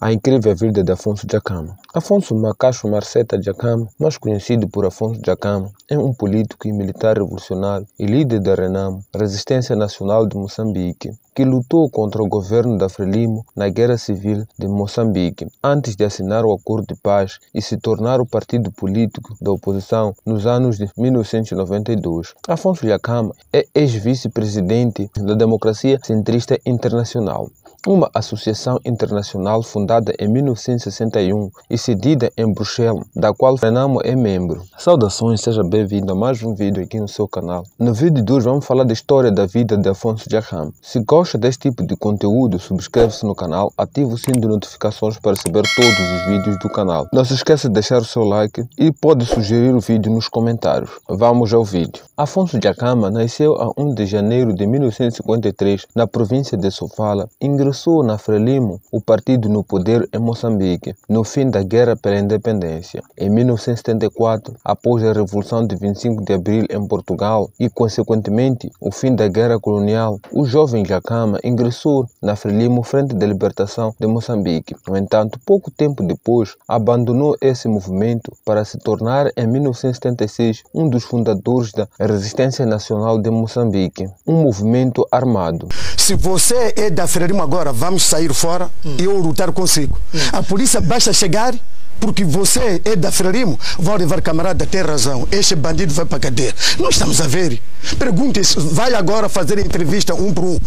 a incrível vida de Afonso Acama. Afonso Macacho Marceta Acama, mais conhecido por Afonso Acama, é um político e militar revolucionário e líder da RENAM, Resistência Nacional de Moçambique, que lutou contra o governo da Frelimo na Guerra Civil de Moçambique, antes de assinar o acordo de paz e se tornar o partido político da oposição nos anos de 1992. Afonso Acama é ex-vice-presidente da Democracia Centrista Internacional, uma associação internacional fundada fundada em 1961 e cedida em Bruxelas, da qual Renamo é membro. Saudações, seja bem-vindo a mais um vídeo aqui no seu canal. No vídeo de hoje vamos falar da história da vida de Afonso Jaham. Se gosta deste tipo de conteúdo, subscreve-se no canal, ativa o sino de notificações para receber todos os vídeos do canal. Não se esqueça de deixar o seu like e pode sugerir o vídeo nos comentários. Vamos ao vídeo. Afonso Jacama nasceu a 1 de janeiro de 1953 na província de Sofala. Ingressou na Frelimo, o partido no poder poder em é Moçambique no fim da Guerra pela Independência. Em 1974, após a Revolução de 25 de Abril em Portugal e, consequentemente, o fim da Guerra Colonial, o jovem Jacama ingressou na Frelimo Frente de Libertação de Moçambique. No entanto, pouco tempo depois, abandonou esse movimento para se tornar, em 1976, um dos fundadores da Resistência Nacional de Moçambique, um movimento armado se você é da Ferrarima agora, vamos sair fora hum. e eu lutar consigo. Hum. A polícia basta chegar porque você é da Frelimo, vão levar camarada, tem razão, este bandido vai para a cadeia. Nós estamos a ver. Pergunte, vai agora fazer entrevista um para um,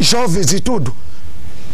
jovens e tudo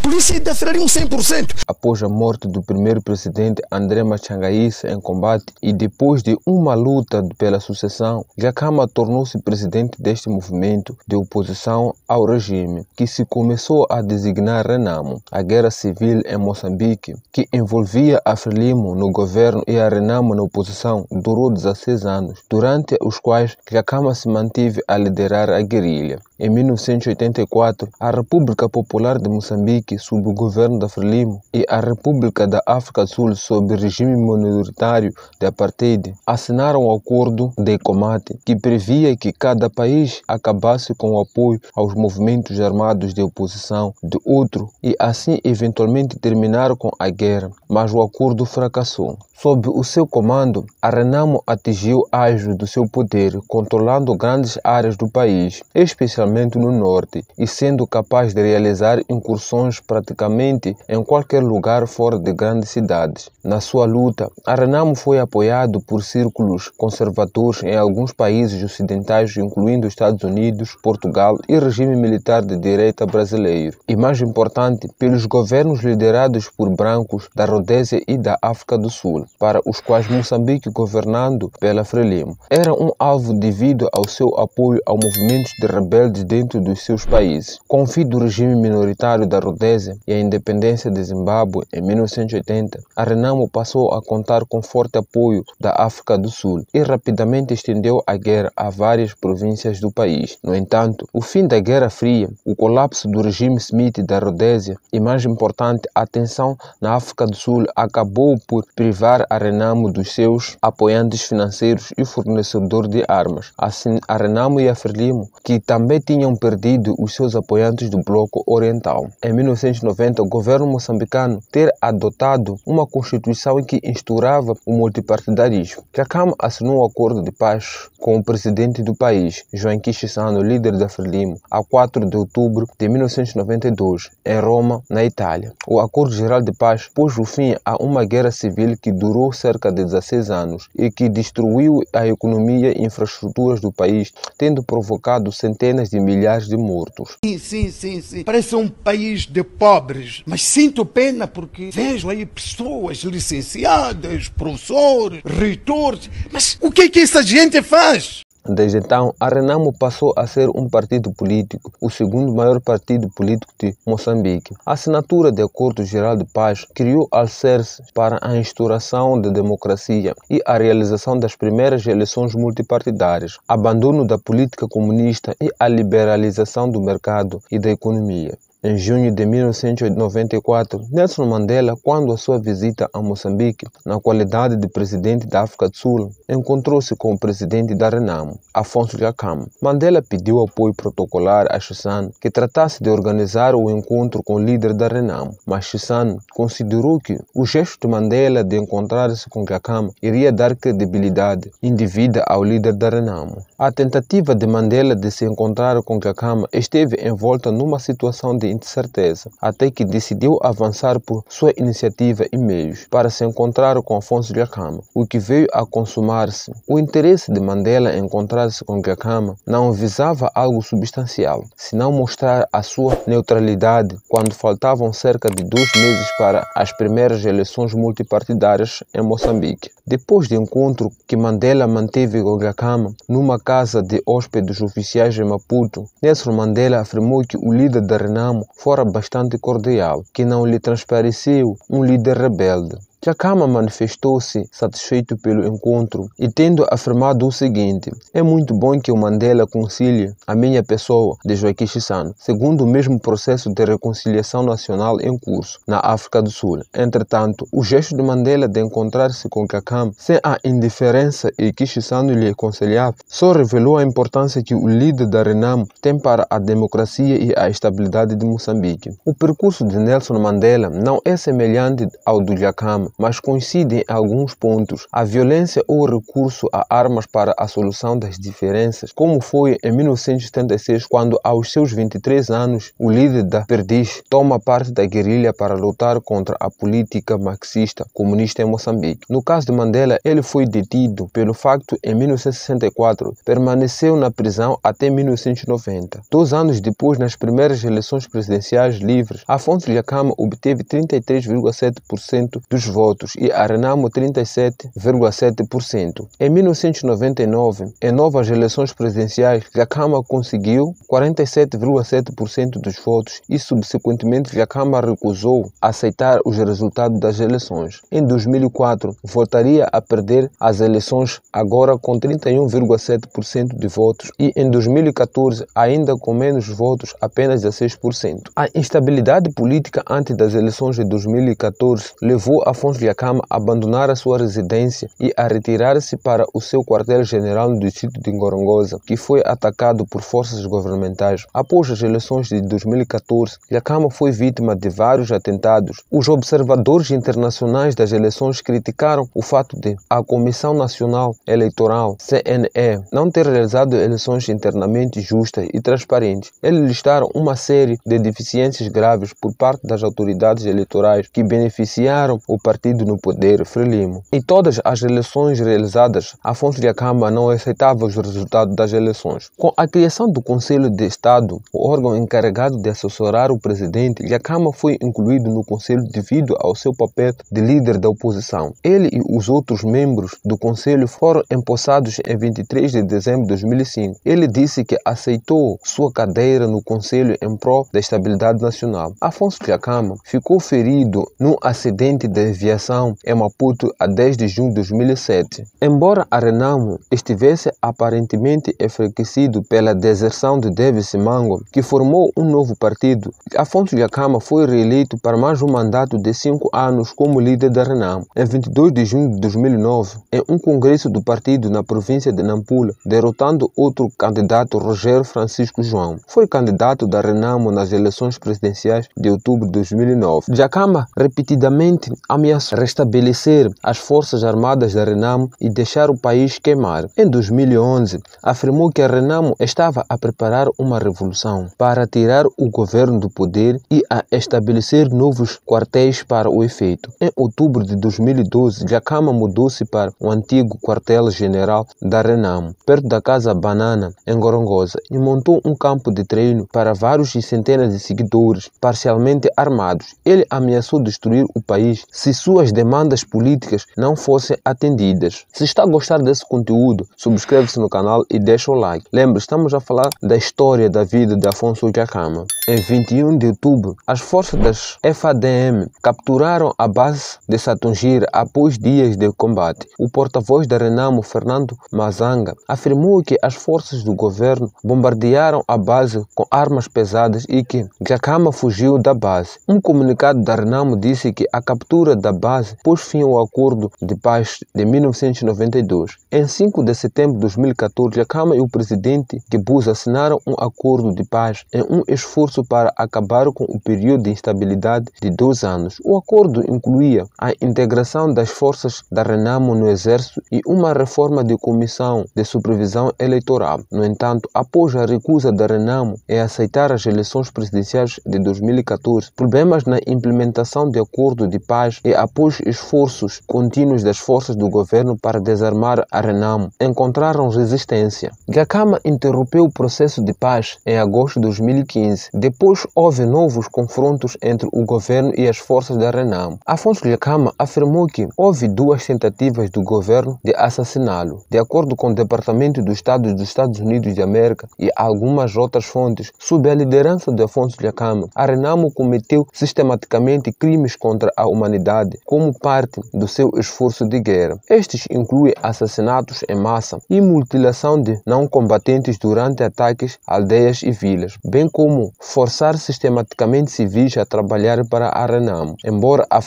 polícia 100%. Após a morte do primeiro presidente André Machangaíça em combate e depois de uma luta pela sucessão, Jacama tornou-se presidente deste movimento de oposição ao regime, que se começou a designar Renamo, a guerra civil em Moçambique, que envolvia a Frelimo no governo e a Renamo na oposição, durou 16 anos, durante os quais Jacama se manteve a liderar a guerrilha. Em 1984, a República Popular de Moçambique, sob o governo da Frelimo, e a República da África do Sul, sob regime minoritário de apartheid, assinaram o um Acordo de Combate, que previa que cada país acabasse com o apoio aos movimentos armados de oposição de outro e assim eventualmente terminar com a guerra. Mas o acordo fracassou. Sob o seu comando, a Renamo atingiu ágio do seu poder, controlando grandes áreas do país, especialmente no norte, e sendo capaz de realizar incursões praticamente em qualquer lugar fora de grandes cidades. Na sua luta, Arnamo foi apoiado por círculos conservadores em alguns países ocidentais, incluindo Estados Unidos, Portugal e regime militar de direita brasileiro, e mais importante, pelos governos liderados por brancos da Rodésia e da África do Sul, para os quais Moçambique, governando pela Frelimo, era um alvo devido ao seu apoio ao movimento de rebeldes dentro dos seus países. Com o fim do regime minoritário da Rodésia e a independência de Zimbábue em 1980, a Renamo passou a contar com forte apoio da África do Sul e rapidamente estendeu a guerra a várias províncias do país. No entanto, o fim da Guerra Fria, o colapso do regime Smith da Rodésia e, mais importante, a tensão na África do Sul acabou por privar a Renamo dos seus apoiantes financeiros e fornecedor de armas. Assim, a Renamo e a Frelimo, que também tinham perdido os seus apoiantes do Bloco Oriental. Em 1990, o governo moçambicano ter adotado uma constituição que instaurava o multipartidarismo. Chakama assinou um acordo de paz com o presidente do país, João Kishisano, líder da Frelimo, a 4 de outubro de 1992, em Roma, na Itália. O Acordo Geral de Paz pôs o fim a uma guerra civil que durou cerca de 16 anos e que destruiu a economia e infraestruturas do país, tendo provocado centenas de e milhares de mortos. Sim, sim, sim, sim. Parece um país de pobres, mas sinto pena porque vejo aí pessoas licenciadas, professores, reitores. Mas o que é que essa gente faz? Desde então, a Renamo passou a ser um partido político, o segundo maior partido político de Moçambique. A assinatura de Acordo Geral de Paz criou alicerces para a instauração da de democracia e a realização das primeiras eleições multipartidárias, abandono da política comunista e a liberalização do mercado e da economia. Em junho de 1994, Nelson Mandela, quando a sua visita a Moçambique, na qualidade de presidente da África do Sul, encontrou-se com o presidente da Renamo, Afonso Lacam. Mandela pediu apoio protocolar a Chissano que tratasse de organizar o encontro com o líder da Renamo, mas Chissano considerou que o gesto de Mandela de encontrar-se com Lacam iria dar credibilidade indevida ao líder da Renamo. A tentativa de Mandela de se encontrar com Lacam esteve envolta numa situação de aparente certeza, até que decidiu avançar por sua iniciativa e meios para se encontrar com Afonso Giacama, o que veio a consumar-se. O interesse de Mandela em encontrar-se com Giacama não visava algo substancial, senão mostrar a sua neutralidade quando faltavam cerca de dois meses para as primeiras eleições multipartidárias em Moçambique. Depois do encontro que Mandela manteve com Giacama numa casa de hóspedes oficiais em Maputo, Nelson Mandela afirmou que o líder da Renamo fora bastante cordial, que não lhe transpareceu um líder rebelde. Chakama manifestou-se satisfeito pelo encontro e tendo afirmado o seguinte: É muito bom que o Mandela concilie a minha pessoa de Joaquim Chissano, segundo o mesmo processo de reconciliação nacional em curso na África do Sul. Entretanto, o gesto de Mandela de encontrar-se com Chakama sem a indiferença e que Chissano lhe aconselhava só revelou a importância que o líder da Renamo tem para a democracia e a estabilidade de Moçambique. O percurso de Nelson Mandela não é semelhante ao do Jacama mas coincidem em alguns pontos. A violência ou o recurso a armas para a solução das diferenças, como foi em 1976, quando, aos seus 23 anos, o líder da Perdiz toma parte da guerrilha para lutar contra a política marxista comunista em Moçambique. No caso de Mandela, ele foi detido pelo facto em 1964, permaneceu na prisão até 1990. Dois anos depois, nas primeiras eleições presidenciais livres, Afonso Lhacama obteve 33,7% dos votos votos e Arenamo 37,7%. Em 1999, em novas eleições presidenciais, Jacama conseguiu 47,7% dos votos e subsequentemente Jacama recusou aceitar os resultados das eleições. Em 2004, voltaria a perder as eleições agora com 31,7% de votos e em 2014 ainda com menos votos, apenas 16%. A instabilidade política antes das eleições de 2014 levou Afonso Viacama abandonar a sua residência e a retirar-se para o seu quartel-general no distrito de Ngorongosa, que foi atacado por forças governamentais. Após as eleições de 2014, Viacama foi vítima de vários atentados. Os observadores internacionais das eleições criticaram o fato de a Comissão Nacional Eleitoral, CNE, não ter realizado eleições internamente justas e transparentes. Eles listaram uma série de deficiências graves por parte das autoridades eleitorais que beneficiaram o partido partido no poder, Frelimo. Em todas as eleições realizadas, Afonso de Acama não aceitava os resultados das eleições. Com a criação do Conselho de Estado, o órgão encarregado de assessorar o presidente, Acama foi incluído no conselho devido ao seu papel de líder da oposição. Ele e os outros membros do conselho foram empossados em 23 de dezembro de 2005. Ele disse que aceitou sua cadeira no conselho em prol da estabilidade nacional. Afonso Acama ficou ferido num acidente de avião aviação em é Maputo a 10 de junho de 2007. Embora a Renamo estivesse aparentemente enfraquecido pela deserção de Davis Mango, que formou um novo partido, Afonso Yacama foi reeleito para mais um mandato de cinco anos como líder da Renamo em 22 de junho de 2009, em um congresso do partido na província de Nampula, derrotando outro candidato, Rogério Francisco João. Foi candidato da Renamo nas eleições presidenciais de outubro de 2009. Jacama repetidamente ameaçou restabelecer as forças armadas da Renamo e deixar o país queimar. Em 2011, afirmou que a Renamo estava a preparar uma revolução para tirar o governo do poder e a estabelecer novos quartéis para o efeito. Em outubro de 2012, Jacama mudou-se para o antigo quartel-general da Renamo, perto da Casa Banana, em Gorongosa, e montou um campo de treino para vários e centenas de seguidores parcialmente armados. Ele ameaçou destruir o país se suas demandas políticas não fossem atendidas. Se está a gostar desse conteúdo, subscreve-se no canal e deixa o like. Lembre, estamos a falar da história da vida de Afonso Jacama. Em 21 de outubro, as forças das FADM capturaram a base de Satungir após dias de combate. O porta-voz da Renamo, Fernando Mazanga, afirmou que as forças do governo bombardearam a base com armas pesadas e que Jacama fugiu da base. Um comunicado da Renamo disse que a captura da base pôs fim ao acordo de paz de 1992. Em 5 de setembro de 2014, a Câmara e o presidente Kibuz assinaram um acordo de paz em um esforço para acabar com o período de instabilidade de dois anos. O acordo incluía a integração das forças da Renamo no Exército e uma reforma de comissão de supervisão eleitoral. No entanto, após a recusa da Renamo em aceitar as eleições presidenciais de 2014, problemas na implementação de acordo de paz e a após esforços contínuos das forças do governo para desarmar a Renamo, encontraram resistência. Gakama interrompeu o processo de paz em agosto de 2015. Depois houve novos confrontos entre o governo e as forças da Renamo. Afonso Gakama afirmou que houve duas tentativas do governo de assassiná-lo. De acordo com o Departamento do Estado dos Estados Unidos de América e algumas outras fontes, sob a liderança de Afonso Gakama, a Renamo cometeu sistematicamente crimes contra a humanidade como parte do seu esforço de guerra. Estes incluem assassinatos em massa e mutilação de não combatentes durante ataques a aldeias e vilas, bem como forçar sistematicamente civis a trabalhar para a Renamo. Embora a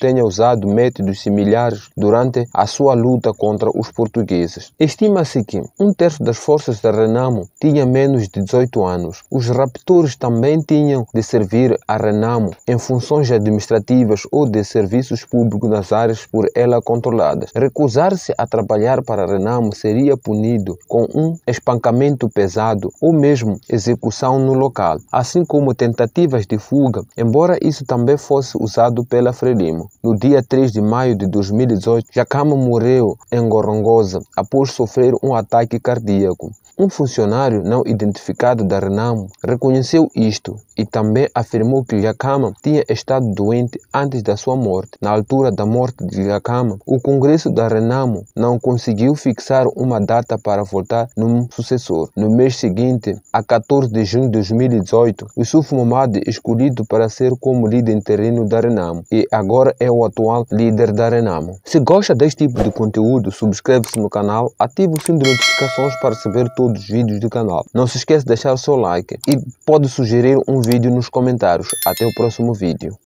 tenha usado métodos similares durante a sua luta contra os portugueses, estima-se que um terço das forças da Renamo tinha menos de 18 anos. Os raptores também tinham de servir a Renamo em funções administrativas ou de serviço serviços públicos nas áreas por ela controladas. Recusar-se a trabalhar para a Renamo seria punido com um espancamento pesado ou mesmo execução no local, assim como tentativas de fuga, embora isso também fosse usado pela Frelimo. No dia 3 de maio de 2018, Jacama morreu em Gorongosa após sofrer um ataque cardíaco. Um funcionário não identificado da Renamo reconheceu isto e também afirmou que Lhakama tinha estado doente antes da sua morte. Na altura da morte de Lhakama, o Congresso da Renamo não conseguiu fixar uma data para votar num sucessor. No mês seguinte, a 14 de junho de 2018, Yusuf Momad escolhido para ser como líder interino da Renamo e agora é o atual líder da Renamo. Se gosta deste tipo de conteúdo, subscreve-se no canal, ative o sino de notificações para receber todos os vídeos do canal. Não se esqueça de deixar o seu like e pode sugerir um vídeo vídeo nos comentários. Até o próximo vídeo.